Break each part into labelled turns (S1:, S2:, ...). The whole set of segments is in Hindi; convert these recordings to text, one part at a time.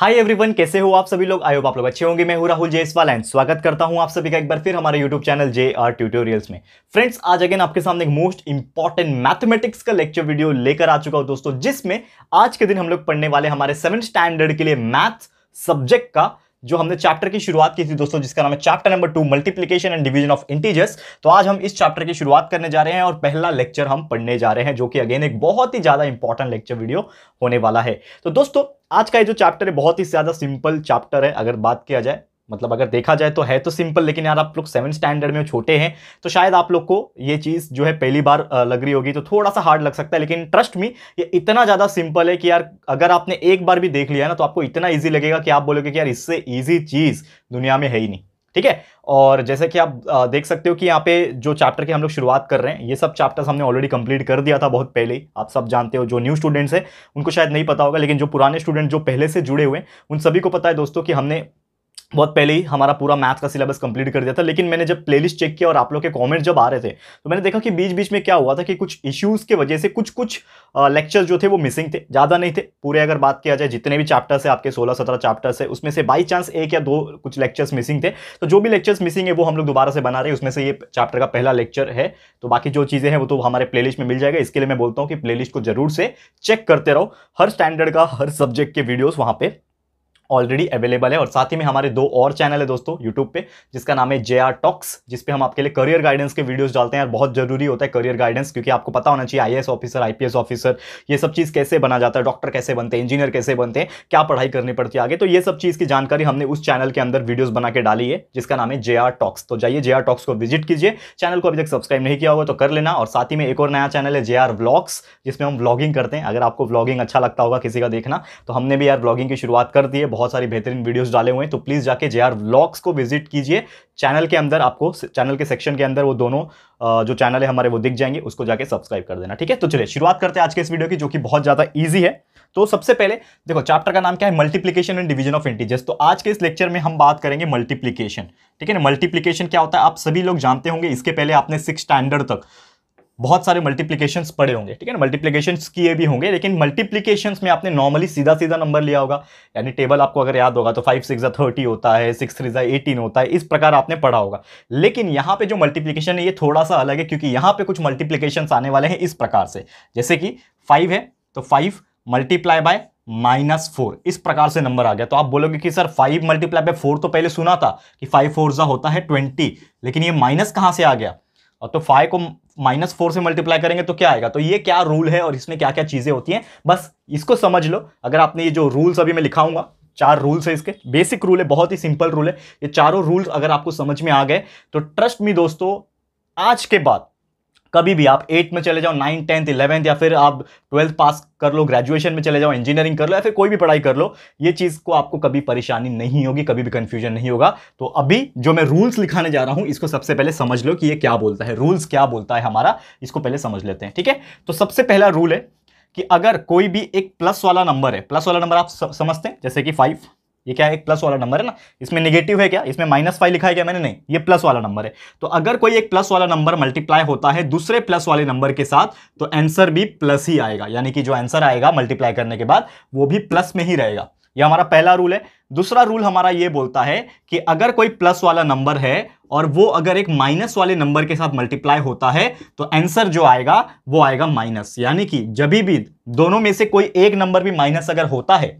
S1: हाय एवरीवन कैसे हो आप सभी लोग आयोप आप लोग अच्छे होंगे मैं हूं राहुल जयसवाल एंड स्वागत करता हूं आप सभी का एक बार फिर हमारे YouTube channel J R tutorials में फ्रेंड्स आज अगेन आपके सामने एक मोस्ट इंपॉर्टेंट मैथमेटिक्स का लेक्चर वीडियो लेकर आ चुका हूं दोस्तों जिसमें आज के दिन हम लोग पढ़ने वाले हमारे सेवन स्टैंडर्ड के लिए मैथ्स सब्जेक्ट का जो हमने चैप्टर की शुरुआत की थी दोस्तों जिसका नाम है chapter number two multiplication and division of integers तो आज हम इस चैप्टर की शुरुआत करने जा रहे हैं और पहला लेक्चर हम पढ़ने जा रहे हैं जो कि अगेन एक बहुत ही ज़्यादा इंपॉर्टेंट लेक्चर वीडियो होने वाला है तो दोस्तों आज का ये जो चैप्टर है बहुत ही ज़्यादा सिंपल चैप्टर है अगर बात किया जाए मतलब अगर देखा जाए तो है तो सिंपल लेकिन यार आप लोग सेवन स्टैंडर्ड में छोटे हैं तो शायद आप लोग को ये चीज़ जो है पहली बार लग रही होगी तो थोड़ा सा हार्ड लग सकता है लेकिन ट्रस्ट मी ये इतना ज़्यादा सिंपल है कि यार अगर आपने एक बार भी देख लिया ना तो आपको इतना ईजी लगेगा कि आप बोलोगे कि यार इससे ईजी चीज़ दुनिया में है ही नहीं ठीक है और जैसे कि आप देख सकते हो कि यहाँ पे जो चैप्टर की हम लोग शुरुआत कर रहे हैं ये सब चैप्टर्स हमने ऑलरेडी कंप्लीट कर दिया था बहुत पहले ही आप सब जानते हो जो न्यू स्टूडेंट्स हैं उनको शायद नहीं पता होगा लेकिन जो पुराने स्टूडेंट जो पहले से जुड़े हुए हैं उन सभी को पता है दोस्तों कि हमने बहुत पहले ही हमारा पूरा मैथ्स का सिलेबस कंप्लीट कर दिया था लेकिन मैंने जब प्लेलिस्ट चेक किया और आप लोग के कमेंट जब आ रहे थे तो मैंने देखा कि बीच बीच में क्या हुआ था कि कुछ इश्यूज़ के वजह से कुछ कुछ लेक्चर्स जो थे वो मिसिंग थे ज़्यादा नहीं थे पूरे अगर बात किया जाए जितने भी चैप्टर्स है आपके सोलह सत्रह चैप्टर्स है उसमें से बाई चांस एक या दो कुछ लेक्चर्स मिसिंग थे तो जो भी लेक्चर्स मिसिंग है वो हम लोग दोबारा से बना रहे हैं उसमें से ये चैप्टर का पहला लेक्चर है तो बाकी जो चीज़ें हैं वो तो हमारे प्ले में मिल जाएगा इसके लिए मैं बोलता हूँ कि प्ले को जरूर से चेक करते रहो हर स्टैंडर्ड का हर सब्जेक्ट के वीडियोज़ वहाँ पर ऑलरेडी अवेलेबल है और साथ ही में हमारे दो और चैनल है दोस्तों यूट्यूब पे जिसका नाम है जे आर टॉक्स जिसपे हम आपके लिए करियर गाइडेंस के वीडियोस डालते हैं और बहुत जरूरी होता है करियर गाइडेंस क्योंकि आपको पता होना चाहिए आईएएस ऑफिसर आईपीएस ऑफिसर ये सब चीज़ कैसे बना जाता है डॉक्टर कैसे बनते हैं इंजीनियर कैसे बनते हैं क्या पढ़ाई करनी पड़ती है आगे तो ये सब चीज़ की जानकारी हमने उस चैनल के अंदर वीडियोज़ बना के डाली है जिसका नाम है जे आर टॉक्स तो जाइए जे आर टॉक्स को विजिट कीजिए चैनल को अभी तक सब्सक्राइब नहीं किया होगा तो कर लेना और साथ ही में एक और नया चैनल है जे आर ब्लॉग्स जिसमें हम ब्लॉगिंग करते हैं अगर आपको ब्लॉगिंग अच्छा लगता होगा किसी का देखना तो हमने भी यार ब्लॉगिंग की शुरुआत कर दी है बहुत सारी बेहतरीन वीडियोस डाले हुए हैं तो प्लीज़ जाके जे आर व्लॉग्स को विजिट कीजिए चैनल के अंदर आपको चैनल के सेक्शन के अंदर वो दोनों जो चैनल है हमारे वो दिख जाएंगे उसको जाके सब्सक्राइब कर देना ठीक है तो चलिए शुरुआत करते हैं आज के इस वीडियो की जो कि बहुत ज़्यादा ईजी है तो सबसे पहले देखो चैप्टर का नाम क्या है multiplication and division of integers तो आज के इस लेक्चर में हम बात करेंगे मल्टीप्लीकेशन ठीक है ना मल्टीप्लीकेशन क्या होता है आप सभी लोग जानते होंगे इसके पहले आपने सिक्स स्टैंडर्ड तक बहुत सारे मल्टीप्लीकेशन पड़े होंगे ठीक है ना मल्टीप्लीकेशन किए भी होंगे लेकिन मल्टीप्लीकेशन में आपने नॉर्मली सीधा सीधा नंबर लिया होगा यानी टेबल आपको अगर याद होगा तो फाइव सिक्स थर्टी होता है सिक्स थ्री जै एटीन होता है इस प्रकार आपने पढ़ा होगा लेकिन यहाँ पे जो मल्टीप्लीकेशन है ये थोड़ा सा अलग है क्योंकि यहाँ पे कुछ मल्टीप्लीकेशन आने वाले हैं इस प्रकार से जैसे कि फाइव है तो five multiply by minus four इस प्रकार से नंबर आ गया तो आप बोलोगे कि sir five multiply by four तो पहले सुना था कि फाइव फोर जो होता है ट्वेंटी लेकिन ये माइनस कहाँ से आ गया और तो फाइव को माइनस फोर से मल्टीप्लाई करेंगे तो क्या आएगा तो ये क्या रूल है और इसमें क्या क्या चीज़ें होती हैं बस इसको समझ लो अगर आपने ये जो रूल्स अभी मैं लिखाऊंगा चार रूल्स है इसके बेसिक रूल है बहुत ही सिंपल रूल है ये चारों रूल्स अगर आपको समझ में आ गए तो ट्रस्ट मी दोस्तों आज के बाद कभी भी आप एट्थ में चले जाओ नाइन्थ टेंथ इलेवंथ या फिर आप ट्वेल्थ पास कर लो ग्रेजुएशन में चले जाओ इंजीनियरिंग कर लो या फिर कोई भी पढ़ाई कर लो ये चीज़ को आपको कभी परेशानी नहीं होगी कभी भी कन्फ्यूजन नहीं होगा तो अभी जो मैं रूल्स लिखाने जा रहा हूँ इसको सबसे पहले समझ लो कि ये क्या बोलता है रूल्स क्या बोलता है हमारा इसको पहले समझ लेते हैं ठीक है तो सबसे पहला रूल है कि अगर कोई भी एक प्लस वाला नंबर है प्लस वाला नंबर आप समझते हैं जैसे कि फाइव ये क्या है एक प्लस वाला नंबर है ना इसमें निगेटिव है क्या इसमें माइनस फाइव लिखा है क्या मैंने नहीं ये प्लस वाला नंबर है तो अगर कोई एक प्लस वाला नंबर मल्टीप्लाई होता है दूसरे प्लस वाले नंबर के साथ तो आंसर भी प्लस ही आएगा यानी कि जो आंसर आएगा मल्टीप्लाई करने के बाद वो भी प्लस में ही रहेगा यह हमारा पहला रूल है दूसरा रूल हमारा ये बोलता है कि अगर कोई प्लस वाला नंबर है और वो अगर एक माइनस वाले नंबर के साथ मल्टीप्लाई होता है तो आंसर जो आएगा वो आएगा माइनस यानी कि जब भी दोनों में से कोई एक नंबर भी माइनस अगर होता है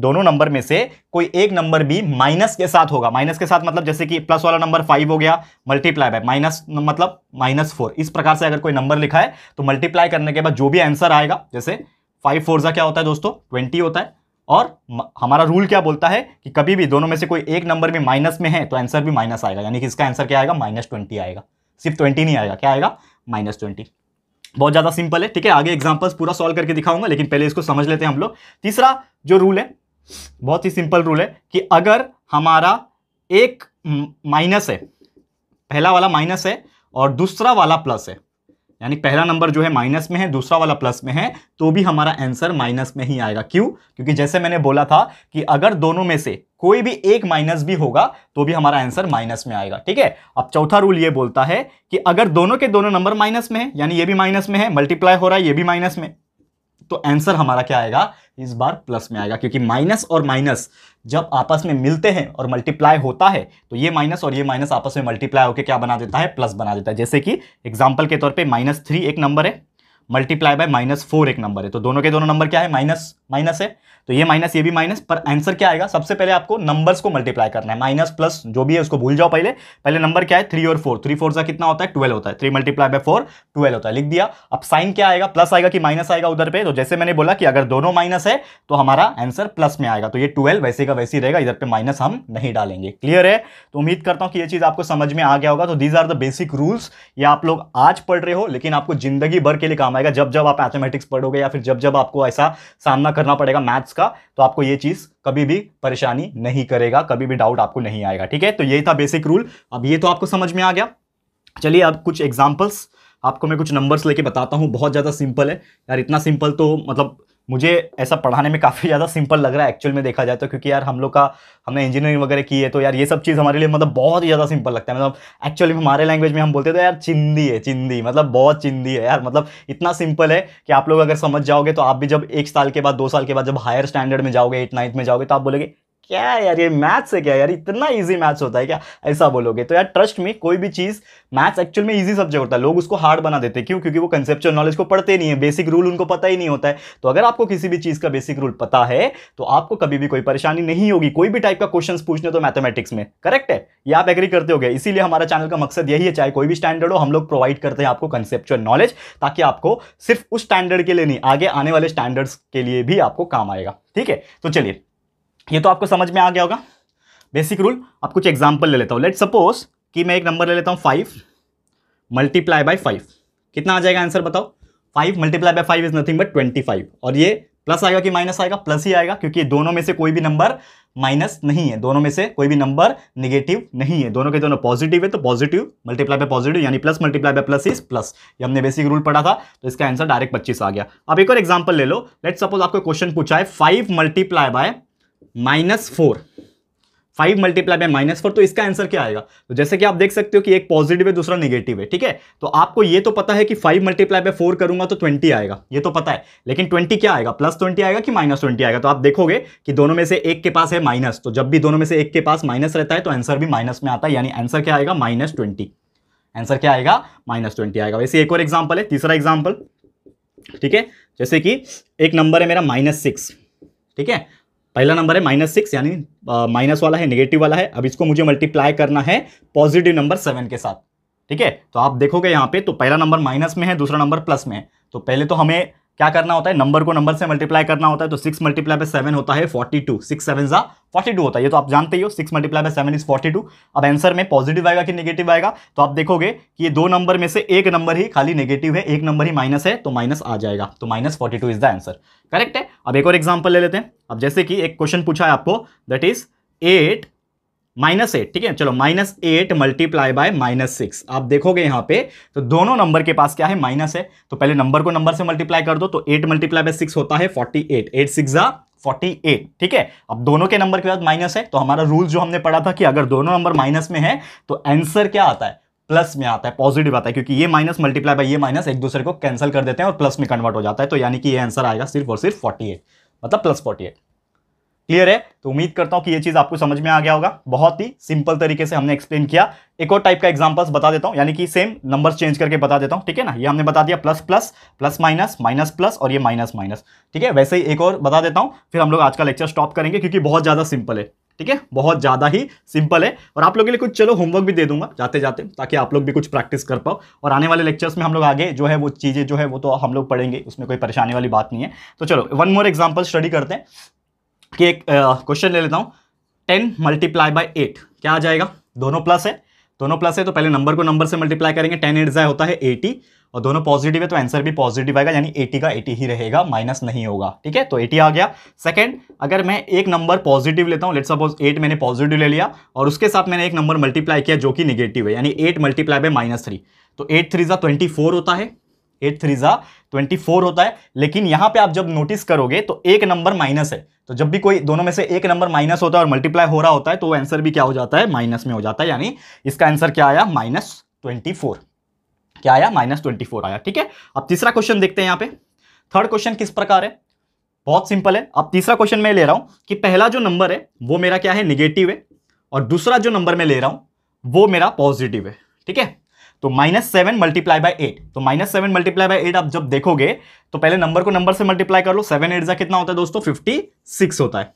S1: दोनों नंबर में से कोई एक नंबर भी माइनस के साथ होगा माइनस के साथ मतलब जैसे कि प्लस वाला नंबर फाइव हो गया मल्टीप्लाई बाय माइनस मतलब माइनस फोर इस प्रकार से अगर कोई नंबर लिखा है तो मल्टीप्लाई करने के बाद जो भी आंसर आएगा जैसे फाइव फोर क्या होता है दोस्तों ट्वेंटी होता है और हमारा रूल क्या बोलता है कि कभी भी दोनों में से कोई एक नंबर भी माइनस में है तो आंसर भी माइनस आएगा यानी कि इसका आंसर क्या आएगा माइनस ट्वेंटी आएगा सिर्फ ट्वेंटी नहीं आएगा क्या आएगा माइनस ट्वेंटी बहुत ज़्यादा सिंपल है ठीक है आगे एग्जांपल्स पूरा सॉल्व करके दिखाऊंगा लेकिन पहले इसको समझ लेते हैं हम लोग तीसरा जो रूल है बहुत ही सिंपल रूल है कि अगर हमारा एक माइनस है पहला वाला माइनस है और दूसरा वाला प्लस है यानी पहला नंबर जो है माइनस में है दूसरा वाला प्लस में है तो भी हमारा आंसर माइनस में ही आएगा क्यों क्योंकि जैसे मैंने बोला था कि अगर दोनों में से कोई भी एक माइनस भी होगा तो भी हमारा आंसर माइनस में आएगा ठीक है अब चौथा रूल ये बोलता है कि अगर दोनों के दोनों नंबर माइनस में है यानी ये भी माइनस में है मल्टीप्लाई हो रहा है ये भी माइनस में तो आंसर हमारा क्या आएगा इस बार प्लस में आएगा क्योंकि माइनस और माइनस जब आपस में मिलते हैं और मल्टीप्लाई होता है तो ये माइनस और ये माइनस आपस में मल्टीप्लाई होकर क्या बना देता है प्लस बना देता है जैसे कि एग्जाम्पल के तौर पर माइनस थ्री एक नंबर है मल्टीप्लाई बाय माइनस फोर एक नंबर है तो दोनों के दोनों नंबर क्या है माइनस माइनस है तो ये माइनस ये भी माइनस पर आंसर क्या आएगा सबसे पहले आपको नंबर्स को मल्टीप्लाई करना है माइनस प्लस जो भी है उसको भूल जाओ पहले पहले नंबर क्या है थ्री और फोर थ्री फोर सा कितना होता है ट्वेल्व होता है three multiply by four twelve होता है लिख दिया अब साइन क्या आएगा प्लस आएगा कि माइनस आएगा उधर पे तो जैसे मैंने बोला कि अगर दोनों माइनस है तो हमारा आंसर प्लस में आएगा तो ये ट्वेल्व वैसे का वैसे ही रहेगा इधर पर माइनस हम नहीं डालेंगे क्लियर है तो उम्मीद करता हूँ कि ये चीज़ आपको समझ में आ गया होगा तो these are the basic rules ये आप लोग आज पढ़ रहे हो लेकिन आपको जिंदगी भर के लिए काम आएगा जब जब आप मैथमेटिक्स पढ़ोगे या फिर जब जब आपको ऐसा सामना करना पड़ेगा मैथ्स मैथ्स का तो आपको ये चीज़ कभी भी परेशानी नहीं करेगा कभी भी डाउट आपको नहीं आएगा ठीक है तो यही था बेसिक रूल अब ये तो आपको समझ में आ गया चलिए अब कुछ एग्जाम्पल्स आपको मैं कुछ नंबर्स लेके बताता हूँ बहुत ज़्यादा सिंपल है यार इतना सिंपल तो मतलब मुझे ऐसा पढ़ाने में काफ़ी ज़्यादा सिंपल लग रहा है एक्चुअल में देखा जाए तो क्योंकि यार हम लोग का हमने इंजीनियरिंग वगैरह की है तो यार ये सब चीज़ हमारे लिए मतलब बहुत ही ज़्यादा सिंपल लगता है मतलब एक्चुअली हमारे लैंग्वेज में हम बोलते तो यार चिंदी है चिंदी मतलब बहुत चिंदी है यार मतलब इतना सिंपल है कि आप लोग अगर समझ जाओगे तो आप भी जब एक साल के बाद दो साल के बाद जब हायर स्टैंडर्ड में जाओगे एट नाइन्थ में जाओगे तो आप बोलोगे क्या है यार ये मैथ्स है क्या यार इतना ईजी मैथ्स होता है क्या ऐसा बोलोगे तो यार ट्रस्ट में कोई भी चीज़ मैथ्स एक्चुअल में इजी सब्जेक्ट होता है लोग उसको हार्ड बना देते हैं क्यों क्योंकि वो कंसेप्चुअल नॉलेज को पढ़ते नहीं है बेसिक रूल उनको पता ही नहीं होता है तो अगर आपको किसी भी चीज़ का बेसिक रूल पता है तो आपको कभी भी कोई परेशानी नहीं होगी कोई भी टाइप का क्वेश्चन पूछने तो मैथमेटिक्स में करेक्ट है ये आप एग्री करते हो गए इसीलिए हमारा चैनल का मकसद यही है चाहे कोई भी स्टैंडर्ड हो हम लोग प्रोवाइड करते हैं आपको कंसेप्चुअल नॉलेज ताकि आपको सिर्फ उस स्टैंडर्ड के लिए नहीं आगे आने वाले स्टैंडर्ड्स के लिए भी आपको काम आएगा ठीक है तो चलिए ये तो आपको समझ में आ गया होगा बेसिक रूल आप कुछ एग्जाम्पल ले लेता हूँ लेट सपोज कि मैं एक नंबर ले लेता हूँ फाइव मल्टीप्लाई बाई फाइव कितना आ जाएगा आंसर बताओ five multiply by five is nothing but twenty five और ये प्लस आएगा कि माइनस आएगा प्लस ही आएगा क्योंकि दोनों में से कोई भी नंबर माइनस नहीं है दोनों में से कोई भी नंबर निगेटिव नहीं है दोनों के दोनों पॉजिटिव है तो पॉजिटिव मल्टीप्लाई बाय पॉजिटिव यानी plus multiply by plus is plus ये हमने बेसिक रूल पढ़ा था तो इसका आंसर डायरेक्ट पच्चीस आ गया अब एक और एग्जाम्पल ले लो लेट सपोज आपको क्वेश्चन पूछा है five multiply by minus four five multiply by minus four तो इसका आंसर क्या आएगा तो जैसे कि आप देख सकते हो कि एक पॉजिटिव है दूसरा नेगेटिव है ठीक है तो आपको ये तो पता है कि फाइव मल्टीप्लाई बाय फोर करूंगा तो ट्वेंटी आएगा ये तो पता है लेकिन ट्वेंटी क्या आएगा प्लस ट्वेंटी आएगा कि माइनस ट्वेंटी आएगा तो आप देखोगे कि दोनों में से एक के पास है माइनस तो जब भी दोनों में से एक के पास माइनस रहता है तो आंसर भी माइनस में आता है यानी आंसर क्या आएगा माइनस ट्वेंटी आंसर क्या आएगा माइनस ट्वेंटी आएगा वैसे एक और एग्जाम्पल है तीसरा एग्जाम्पल ठीक है जैसे कि एक नंबर है मेरा माइनस सिक्स ठीक है पहला नंबर है माइनस सिक्स यानी माइनस वाला है नेगेटिव वाला है अब इसको मुझे मल्टीप्लाई करना है पॉजिटिव नंबर सेवन के साथ ठीक है तो आप देखोगे यहाँ पे तो पहला नंबर माइनस में है दूसरा नंबर प्लस में है तो पहले तो हमें क्या करना होता है नंबर को नंबर से मल्टीप्लाई करना होता है तो सिक्स मल्टीप्लाई बाय सेवन होता है फोर्टी टू सिक्स सेवन जा फोर्टी टू होता है ये तो आप जानते ही हो six multiply by seven is forty two अब आंसर में पॉजिटिव आएगा कि नेगेटिव आएगा तो आप देखोगे कि ये दो नंबर में से एक नंबर ही खाली नेगेटिव है एक नंबर ही माइनस है तो माइनस आ जाएगा तो minus forty two is the answer correct है अब एक और एग्जाम्पल ले लेते हैं अब जैसे कि एक क्वेश्चन पूछा है आपको that is eight minus eight ठीक है चलो minus eight multiply by minus six आप देखोगे यहाँ पे तो दोनों नंबर के पास क्या है माइनस है तो पहले नंबर को नंबर से मल्टीप्लाई कर दो तो एट मल्टीप्लाई बाय सिक्स होता है forty eight eight six forty eight ठीक है अब दोनों के नंबर के बाद माइनस है तो हमारा रूल जो हमने पढ़ा था कि अगर दोनों नंबर माइनस में है तो आंसर क्या आता है प्लस में आता है पॉजिटिव आता है क्योंकि ये माइनस मल्टीप्लाई बाय ये माइनस एक दूसरे को कैंसिल कर देते हैं और प्लस में कन्वर्ट हो जाता है तो यानी कि ये आंसर आएगा सिर्फ और सिर्फ फोर्टी मतलब प्लस फोर्टी क्लियर है तो उम्मीद करता हूँ कि ये चीज़ आपको समझ में आ गया होगा बहुत ही सिंपल तरीके से हमने एक्सप्लेन किया एक और टाइप का एग्जाम्पल्स बता देता हूँ यानी कि सेम नंबर्स चेंज करके बता देता हूँ ठीक है ना ये हमने बता दिया plus plus plus minus minus plus और ये माइनस माइनस ठीक है वैसे ही एक और बता देता हूँ फिर हम लोग आज का लेक्चर स्टॉप करेंगे क्योंकि बहुत ज़्यादा सिंपल है ठीक है बहुत ज़्यादा ही सिंपल है और आप लोगों के लिए कुछ चलो होमवर्क भी दे दूंगा जाते जाते ताकि आप लोग भी कुछ प्रैक्टिस कर पाओ और आने वाले लेक्चर्स में हम लोग आगे जो है वो चीज़ें जो है वो तो हम लोग पढ़ेंगे उसमें कोई परेशानी वाली बात नहीं है तो चलो वन मोर एग्जाम्पल स्टडी करते हैं कि एक क्वेश्चन ले लेता हूँ टेन मल्टीप्लाई बाई एट क्या आ जाएगा दोनों प्लस है दोनों प्लस है तो पहले नंबर को नंबर से मल्टीप्लाई करेंगे टेन एट जाए होता है एटी और दोनों पॉजिटिव है तो आंसर भी पॉजिटिव आएगा यानी एटी का एटी ही रहेगा माइनस नहीं होगा ठीक है तो एटी आ गया सेकंड अगर मैं एक नंबर पॉजिटिव लेता हूँ लेट सपोज एट मैंने पॉजिटिव ले लिया और उसके साथ मैंने एक नंबर मल्टीप्लाई किया जो कि निगेटिव है यानी eight multiply by minus three तो एट थ्री ज़ा होता है एट थ्री ज़ा ट्वेंटी फोर होता है लेकिन यहां पे आप जब नोटिस करोगे तो एक नंबर माइनस है तो जब भी कोई दोनों में से एक नंबर माइनस होता है और मल्टीप्लाई हो रहा होता है तो वो आंसर भी क्या हो जाता है माइनस में हो जाता है यानी इसका आंसर क्या आया माइनस ट्वेंटी फोर क्या आया माइनस ट्वेंटी फोर आया ठीक है अब तीसरा क्वेश्चन देखते हैं यहाँ पे थर्ड क्वेश्चन किस प्रकार है बहुत सिंपल है अब तीसरा क्वेश्चन मैं ले रहा हूँ कि पहला जो नंबर है वो मेरा क्या है निगेटिव है और दूसरा जो नंबर मैं ले रहा हूँ वो मेरा पॉजिटिव है ठीक है तो minus seven multiply by eight तो minus seven multiply by eight आप जब देखोगे तो पहले नंबर को नंबर से मल्टीप्लाई कर लो सेवन एट जा कितना होता है दोस्तों फिफ्टी सिक्स होता है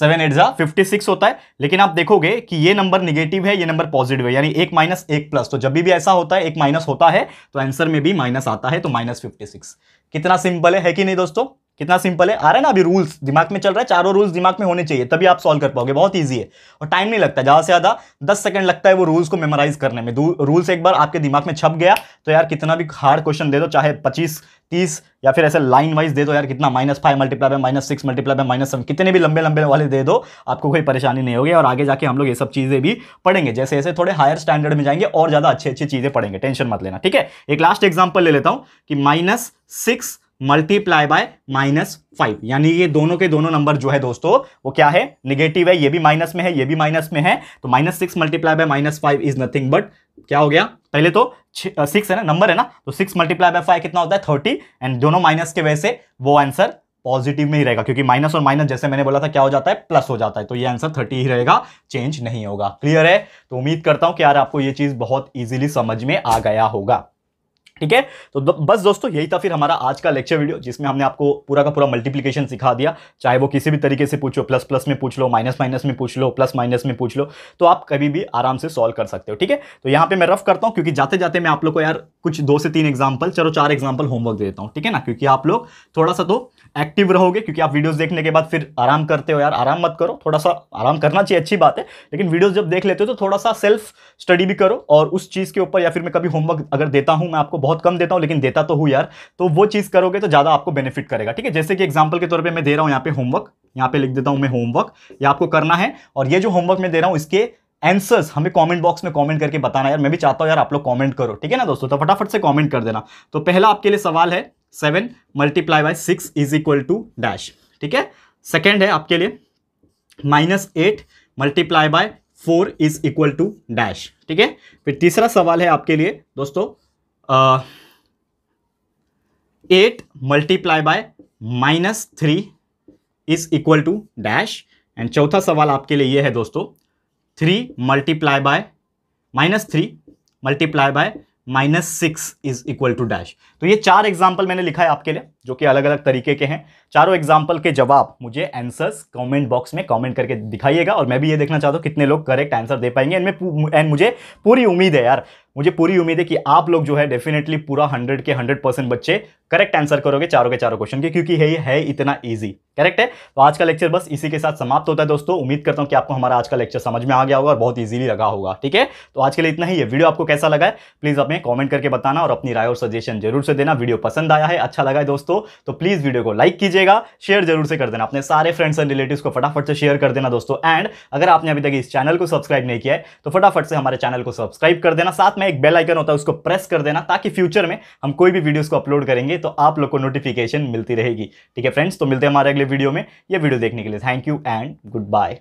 S1: सेवन एट जा फिफ्टी सिक्स होता है लेकिन आप देखोगे कि ये नंबर निगेटिव है ये नंबर पॉजिटिव है यानी एक माइनस एक प्लस तो जब भी ऐसा होता है एक माइनस होता है तो आंसर में भी माइनस आता है तो माइनस फिफ्टी सिक्स कितना सिंपल है, है कि नहीं दोस्तों कितना सिंपल है आ रहा है ना अभी रूल्स दिमाग में चल रहा है चारों रूल्स दिमाग में होने चाहिए तभी आप सॉल्व कर पाओगे बहुत ईजी है और टाइम नहीं लगता ज़्यादा से ज़्यादा दस सेकंड लगता है वो रूल्स को मेमोराइज करने में रूल्स एक बार आपके दिमाग में छप गया तो यार कितना भी हार्ड क्वेश्चन दे दो चाहे पच्चीस तीस या फिर ऐसे लाइन वाइज दे दो यार कितना minus five multiply by minus six multiply by minus seven कितने भी लंबे लंबे वाले दे दो आपको कोई परेशानी नहीं होगी और आगे जाके हम लोग ये सब चीज़ें भी पढ़ेंगे जैसे जैसे थोड़े हायर स्टैंडर्ड में जाएंगे और ज़्यादा अच्छी अच्छी चीज़ें पढ़ेंगे टेंशन मत लेना ठीक है एक लास्ट एग्जाम्पल ले लेता हूँ कि minus six multiply by minus five यानी ये दोनों के दोनों नंबर जो है दोस्तों वो क्या है निगेटिव है ये भी माइनस में है ये भी माइनस में है तो minus six multiply by minus five is nothing but क्या हो गया पहले तो सिक्स है ना नंबर है ना तो सिक्स मल्टीप्लाई बाय फाइव कितना होता है थर्टी एंड दोनों माइनस के वजह से वो आंसर पॉजिटिव में ही रहेगा क्योंकि माइनस और माइनस जैसे मैंने बोला था क्या हो जाता है प्लस हो जाता है तो ये आंसर थर्टी ही रहेगा चेंज नहीं होगा क्लियर है तो उम्मीद करता हूं कि यार आपको ये चीज बहुत ईजिली समझ में आ गया होगा ठीक है तो बस दोस्तों यही था फिर हमारा आज का लेक्चर वीडियो जिसमें हमने आपको पूरा का पूरा मल्टीप्लिकेशन सिखा दिया चाहे वो किसी भी तरीके से पूछो प्लस प्लस में पूछ लो माइनस माइनस में पूछ लो प्लस माइनस में पूछ लो तो आप कभी भी आराम से सॉल्व कर सकते हो ठीक है तो यहाँ पे मैं रफ करता हूँ क्योंकि जाते जाते मैं आप लोग को यार कुछ दो से तीन एग्जाम्पल चलो चार एग्जाम्पल होमवर्क देता हूँ ठीक है ना क्योंकि आप लोग थोड़ा सा तो एक्टिव रहोगे क्योंकि आप वीडियोस देखने के बाद फिर आराम करते हो यार आराम मत करो थोड़ा सा आराम करना चाहिए अच्छी बात है लेकिन वीडियोस जब देख लेते हो तो थोड़ा सा सेल्फ स्टडी भी करो और उस चीज़ के ऊपर या फिर मैं कभी होमवर्क अगर देता हूँ मैं आपको बहुत कम देता हूँ लेकिन देता तो हूँ यार तो वो चीज़ करोगे तो ज़्यादा आपको बेनिफिट करेगा ठीक है जैसे कि एग्जाम्पल के तौर पर मैं दे रहा हूँ यहाँ पे होमवर्क यहाँ पे लिख देता हूँ मैं होमवर्क ये आपको करना है और ये जो होमवर्क मैं दे रहा हूँ इसके आंसर्स हमें कमेंट बॉक्स में कमेंट करके बताना यार मैं भी चाहता हूँ यार आप लोग कमेंट करो ठीक है ना दोस्तों तो फटाफट से कमेंट कर देना तो पहला आपके लिए सवाल है seven multiply by six is equal to dash ठीक है सेकेंड है आपके लिए minus eight multiply by four is equal to dash ठीक है फिर तीसरा सवाल है आपके लिए दोस्तों eight multiply by minus three is equal to dash and चौथा सवाल आपके लिए ये है दोस्तों three multiply by minus three multiply by minus six is equal to dash तो ये चार एग्जाम्पल मैंने लिखा है आपके लिए जो कि अलग अलग तरीके के हैं चारों एग्जाम्पल के जवाब मुझे आंसर्स कमेंट बॉक्स में कमेंट करके दिखाइएगा और मैं भी ये देखना चाहता हूँ कितने लोग करेक्ट आंसर दे पाएंगे एंड मुझे पूरी उम्मीद है यार मुझे पूरी उम्मीद है कि आप लोग जो है डेफिनेटली पूरा हंड्रेड के हंड्रेड परसेंट बच्चे करेक्ट आंसर करोगे चारों के चारों क्वेश्चन के क्योंकि है है इतना ईजी करेक्ट है तो आज का लेक्चर बस इसी के साथ समाप्त होता है दोस्तों उम्मीद करता हूँ कि आपको हमारा आज का लेक्चर समझ में आ गया होगा और बहुत ईजिली लगा होगा ठीक है तो आज के लिए इतना ही है वीडियो आपको कैसा लगा है प्लीज़ अपने कॉमेंट करके बताना और अपनी राय और सजेशन जरूर से देना वीडियो पसंद आया है अच्छा लगा है दोस्तों तो प्लीज़ वीडियो को लाइक कीजिएगा शेयर जरूर से कर देना अपने सारे फ्रेंड्स एंड रिलेटिव को फटाफट से शेयर कर देना दोस्तों एंड अगर आपने अभी तक इस चैनल को सब्सक्राइब नहीं किया है तो फटाफट से हमारे चैनल को सब्सक्राइब कर देना साथ में एक बेल आइकन होता है उसको प्रेस कर देना ताकि फ्यूचर में हम कोई भी वीडियोस को अपलोड करेंगे तो आप लोग को नोटिफिकेशन मिलती रहेगी ठीक है फ्रेंड्स तो मिलते हैं हमारे अगले वीडियो में ये वीडियो देखने के लिए thank you and good bye